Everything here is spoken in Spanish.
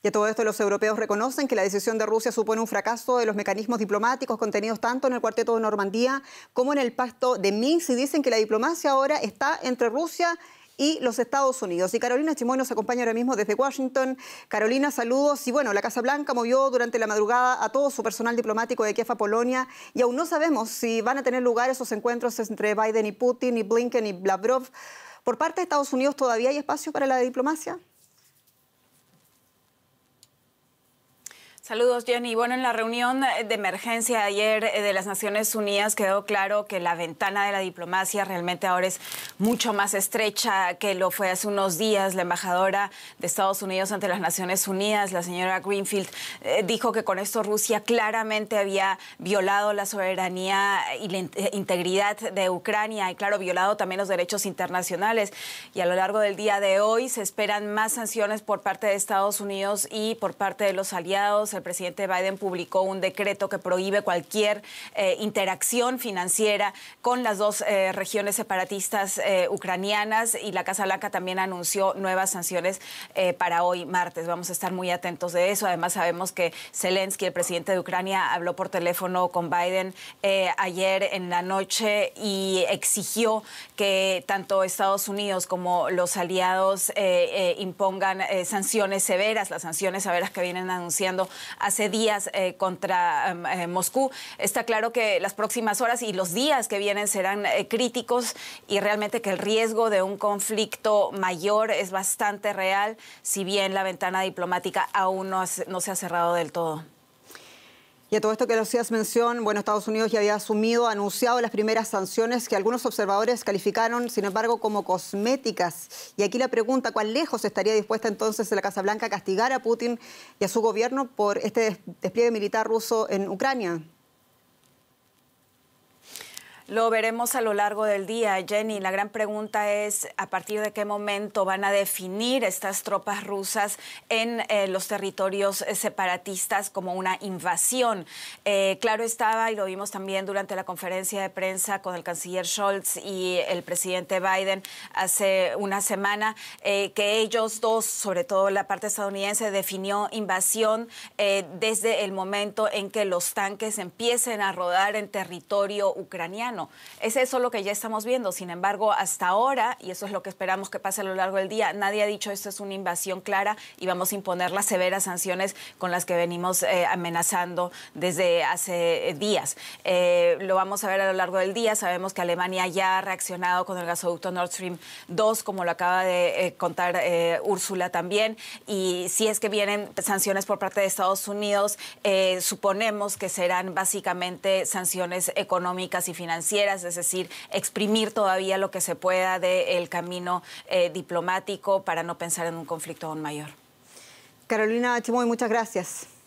Y a todo esto los europeos reconocen que la decisión de Rusia supone un fracaso de los mecanismos diplomáticos contenidos tanto en el Cuarteto de Normandía como en el Pacto de Minsk y dicen que la diplomacia ahora está entre Rusia y los Estados Unidos. Y Carolina Chimoy nos acompaña ahora mismo desde Washington. Carolina, saludos. Y bueno, la Casa Blanca movió durante la madrugada a todo su personal diplomático de Kiev a Polonia y aún no sabemos si van a tener lugar esos encuentros entre Biden y Putin y Blinken y Lavrov. ¿Por parte de Estados Unidos todavía hay espacio para la diplomacia? Saludos, Jenny. Bueno, en la reunión de emergencia ayer eh, de las Naciones Unidas quedó claro que la ventana de la diplomacia realmente ahora es mucho más estrecha que lo fue hace unos días. La embajadora de Estados Unidos ante las Naciones Unidas, la señora Greenfield, eh, dijo que con esto Rusia claramente había violado la soberanía y la eh, integridad de Ucrania y, claro, violado también los derechos internacionales. Y a lo largo del día de hoy se esperan más sanciones por parte de Estados Unidos y por parte de los aliados el presidente Biden publicó un decreto que prohíbe cualquier eh, interacción financiera con las dos eh, regiones separatistas eh, ucranianas y la Casa Blanca también anunció nuevas sanciones para hoy martes. Vamos a estar muy atentos de eso. Además sabemos que Zelensky, el presidente de Ucrania, habló por teléfono con Biden ayer en la noche y exigió que tanto Estados Unidos como los aliados impongan sanciones severas, las sanciones severas que vienen anunciando hace días eh, contra em, eh, Moscú. Está claro que las próximas horas y los días que vienen serán eh, críticos y realmente que el riesgo de un conflicto mayor es bastante real, si bien la ventana diplomática aún no se ha cerrado del todo. Y a todo esto que lo hacías mención, bueno, Estados Unidos ya había asumido, anunciado las primeras sanciones que algunos observadores calificaron, sin embargo, como cosméticas. Y aquí la pregunta, ¿cuán lejos estaría dispuesta entonces la Casa Blanca a castigar a Putin y a su gobierno por este despliegue militar ruso en Ucrania? Lo veremos a lo largo del día, Jenny. La gran pregunta es a partir de qué momento van a definir estas tropas rusas en eh, los territorios eh, separatistas como una invasión. Eh, claro estaba, y lo vimos también durante la conferencia de prensa con el canciller Scholz y el presidente Biden hace una semana, que ellos dos, sobre todo la parte estadounidense, definió invasión desde el momento en que los tanques empiecen a rodar en territorio ucraniano. Es eso lo que ya estamos viendo. Sin embargo, hasta ahora, y eso es lo que esperamos que pase a lo largo del día, nadie ha dicho esto es una invasión clara y vamos a imponer las severas sanciones con las que venimos eh, amenazando desde hace eh, días. Eh, lo vamos a ver a lo largo del día. Sabemos que Alemania ya ha reaccionado con el gasoducto Nord Stream 2, como lo acaba de contar Úrsula también. Y si es que vienen sanciones por parte de Estados Unidos, suponemos que serán básicamente sanciones económicas y financieras es decir, exprimir todavía lo que se pueda del camino eh, diplomático para no pensar en un conflicto aún mayor. Carolina Chimoy, muchas gracias.